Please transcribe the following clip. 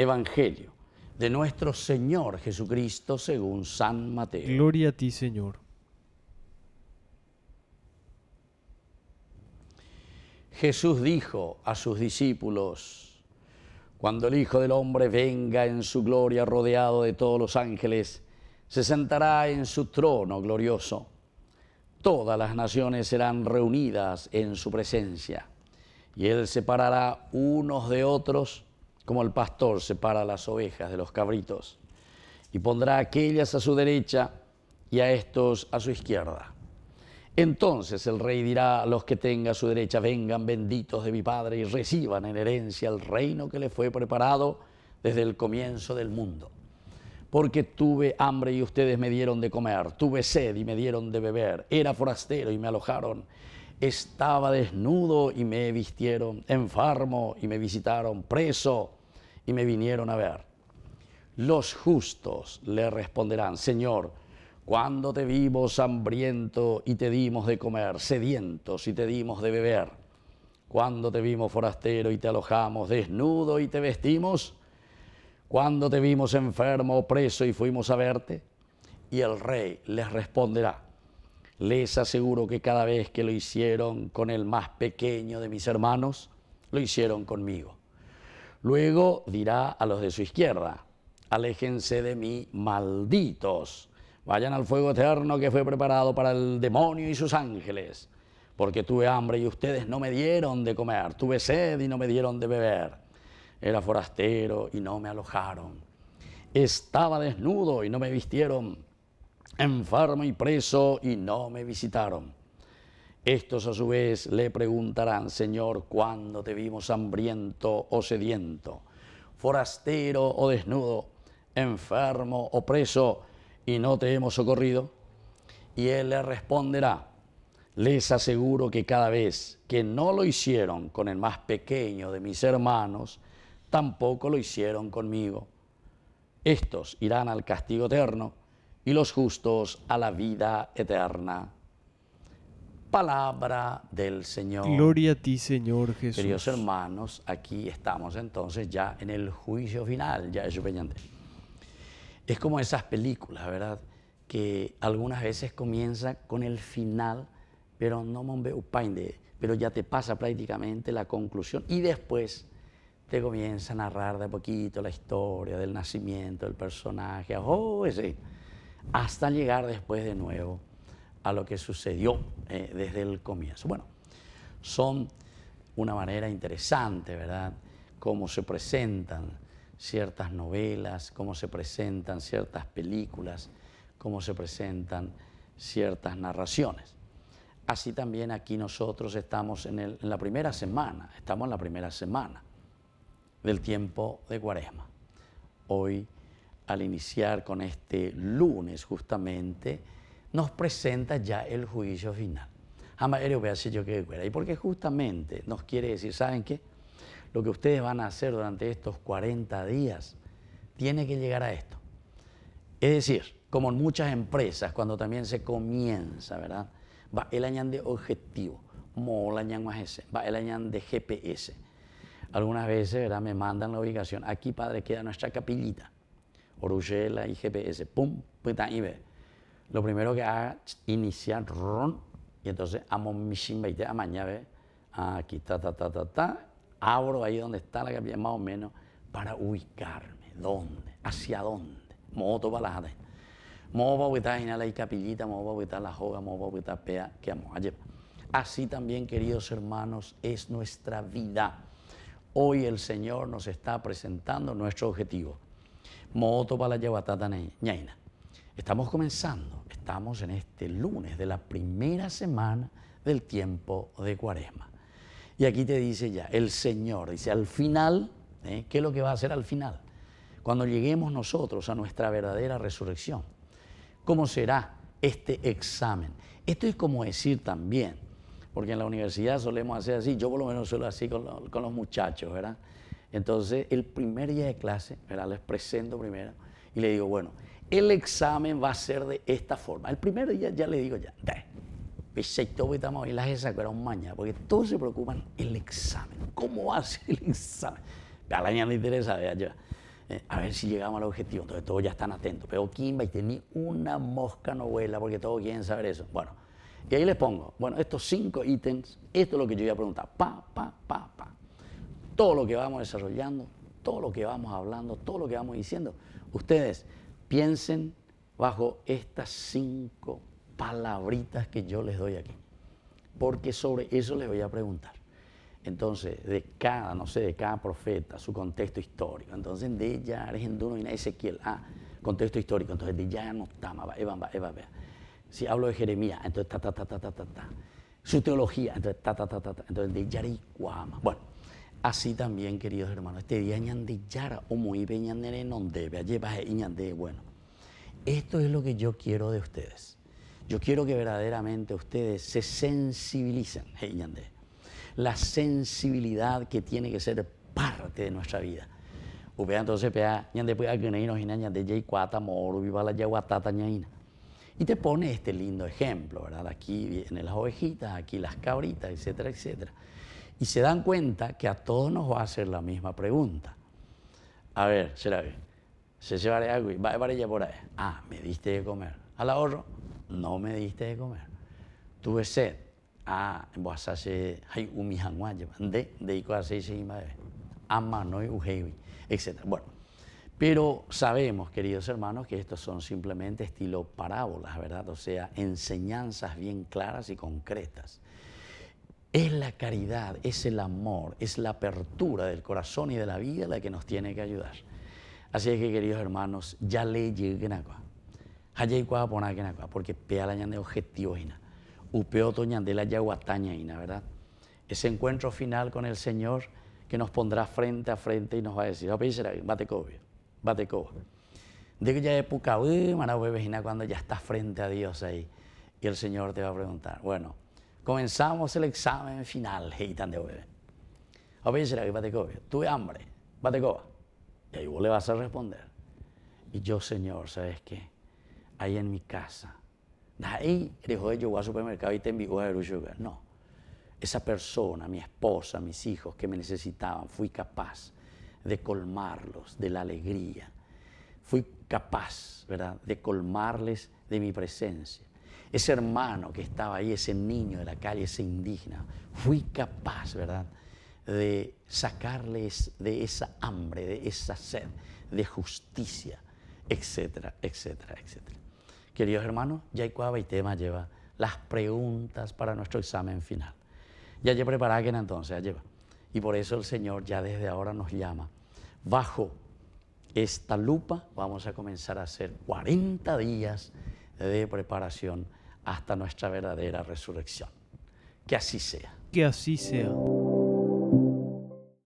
Evangelio de nuestro Señor Jesucristo según San Mateo. Gloria a ti, Señor. Jesús dijo a sus discípulos, cuando el Hijo del Hombre venga en su gloria rodeado de todos los ángeles, se sentará en su trono glorioso. Todas las naciones serán reunidas en su presencia, y Él separará unos de otros, como el pastor separa las ovejas de los cabritos, y pondrá aquellas a su derecha y a estos a su izquierda. Entonces el rey dirá a los que tenga a su derecha, vengan benditos de mi Padre y reciban en herencia el reino que le fue preparado desde el comienzo del mundo. Porque tuve hambre y ustedes me dieron de comer, tuve sed y me dieron de beber, era forastero y me alojaron, estaba desnudo y me vistieron, enfermo y me visitaron, preso y me vinieron a ver. Los justos le responderán, Señor, cuando te vimos hambriento y te dimos de comer, sedientos y te dimos de beber, cuando te vimos forastero y te alojamos, desnudo y te vestimos, cuando te vimos enfermo, o preso y fuimos a verte, y el rey les responderá, les aseguro que cada vez que lo hicieron con el más pequeño de mis hermanos, lo hicieron conmigo. Luego dirá a los de su izquierda, aléjense de mí, malditos, vayan al fuego eterno que fue preparado para el demonio y sus ángeles, porque tuve hambre y ustedes no me dieron de comer, tuve sed y no me dieron de beber, era forastero y no me alojaron, estaba desnudo y no me vistieron, enfermo y preso y no me visitaron. Estos a su vez le preguntarán, Señor, ¿cuándo te vimos hambriento o sediento, forastero o desnudo, enfermo o preso, y no te hemos socorrido? Y él le responderá, les aseguro que cada vez que no lo hicieron con el más pequeño de mis hermanos, tampoco lo hicieron conmigo. Estos irán al castigo eterno y los justos a la vida eterna palabra del Señor. Gloria a ti, Señor Jesús. Queridos hermanos, aquí estamos entonces ya en el juicio final, ya Es como esas películas, ¿verdad? Que algunas veces comienza con el final, pero no me pero ya te pasa prácticamente la conclusión y después te comienza a narrar de a poquito la historia del nacimiento del personaje, oh, hasta llegar después de nuevo a lo que sucedió eh, desde el comienzo. Bueno, son una manera interesante, ¿verdad? Cómo se presentan ciertas novelas, cómo se presentan ciertas películas, cómo se presentan ciertas narraciones. Así también aquí nosotros estamos en, en la primera semana, estamos en la primera semana del tiempo de Cuaresma. Hoy, al iniciar con este lunes justamente, nos presenta ya el juicio final. Y porque justamente nos quiere decir, ¿saben qué? Lo que ustedes van a hacer durante estos 40 días tiene que llegar a esto. Es decir, como en muchas empresas, cuando también se comienza, ¿verdad? Va el añan de objetivo, va el añan de GPS. Algunas veces, ¿verdad? Me mandan la ubicación. Aquí, padre, queda nuestra capillita. Oruchela y GPS. Pum, pues y ve lo primero que haga es iniciar ron y entonces amo mi shimbaite a mañana aquí está, ta ta ta ta abro ahí donde está la capilla más o menos para ubicarme dónde hacia dónde moto para mo modo la capillita Moto para la joga para pea que amo así también queridos hermanos es nuestra vida hoy el Señor nos está presentando nuestro objetivo moto para la llevatata ñaina estamos comenzando Estamos en este lunes de la primera semana del tiempo de Cuaresma. Y aquí te dice ya, el Señor, dice, al final, ¿eh? ¿qué es lo que va a hacer al final? Cuando lleguemos nosotros a nuestra verdadera resurrección, ¿cómo será este examen? Esto es como decir también, porque en la universidad solemos hacer así, yo por lo menos suelo así con, los muchachos, ¿verdad? Entonces, el primer día de clase, ¿verdad? Les presento primero y le digo, bueno, el examen va a ser de esta forma. El primero ya, ya le digo ya, estamos ahí las un mañana, porque todos se preocupan el examen. ¿Cómo va a ser el examen? A la niña le interesa, vea, ya. Eh, a ver si llegamos al objetivo. Entonces todos ya están atentos. Pero Kimba y tenía una mosca novela porque todos quieren saber eso. Bueno, y ahí les pongo, bueno, estos cinco ítems, esto es lo que yo voy a preguntar. Pa, pa, Todo lo que vamos desarrollando, todo lo que vamos hablando, todo lo que vamos diciendo, ustedes piensen bajo estas cinco palabritas que yo les doy aquí, porque sobre eso les voy a preguntar. Entonces, de cada, no sé, de cada profeta, su contexto histórico. Entonces, de ya Argentuno y Ezequiel, ah, contexto histórico. Entonces, de ya no está, eva, Si hablo de Jeremías, entonces, ta, ta, ta, ta, ta, ta, Su teología, entonces, ta, ta, ta, ta, ta. Entonces, de Yaricuama. Bueno, Así también, queridos hermanos, este día ñande yara, o muy ñandere non debe, llevar ñande bueno. Esto es lo que yo quiero de ustedes. Yo quiero que verdaderamente ustedes se sensibilicen, La sensibilidad que tiene que ser parte de nuestra vida. Upea entonces pea ah, ñande pues hina ñande yei cuata moru viva la yaguatata ñaina. Y te pone este lindo ejemplo, ¿verdad? Aquí vienen las ovejitas, aquí las cabritas, etcétera, etcétera y se dan cuenta que a todos nos va a hacer la misma pregunta. A ver, será Se llevaré algo y va a por ahí. Ah, me diste de comer. Al ahorro, no me diste de comer. Tuve sed. Ah, en hace hay un de dedico a seis y de. Ama ah, no y etc. Bueno, pero sabemos, queridos hermanos, que estos son simplemente estilo parábolas, ¿verdad? O sea, enseñanzas bien claras y concretas. Es la caridad, es el amor, es la apertura del corazón y de la vida la que nos tiene que ayudar. Así es que, queridos hermanos, ya le lleguen acá. Allá porque pealañan de hina. upeo Upeoto de la yaguataña ¿verdad? Ese encuentro final con el Señor que nos pondrá frente a frente y nos va a decir, bate cobio, bate cobio. De que ya época, cuando ya estás frente a Dios ahí. Y el Señor te va a preguntar, bueno, Comenzamos el examen final, Heitan de A será que tuve hambre, Y ahí vos le vas a responder. Y yo, Señor, ¿sabes qué? Ahí en mi casa. Ahí dijo de voy al supermercado y te envío a Jerusalén. No. Esa persona, mi esposa, mis hijos que me necesitaban, fui capaz de colmarlos de la alegría. Fui capaz, ¿verdad?, de colmarles de mi presencia ese hermano que estaba ahí, ese niño de la calle, ese indigna, fui capaz, ¿verdad?, de sacarles de esa hambre, de esa sed, de justicia, etcétera, etcétera, etcétera. Queridos hermanos, Yaikuaba y Tema lleva las preguntas para nuestro examen final. Ya lleva preparada que entonces, ya lleva. Y por eso el Señor ya desde ahora nos llama. Bajo esta lupa vamos a comenzar a hacer 40 días de preparación hasta nuestra verdadera resurrección. Que así sea. Que así sea.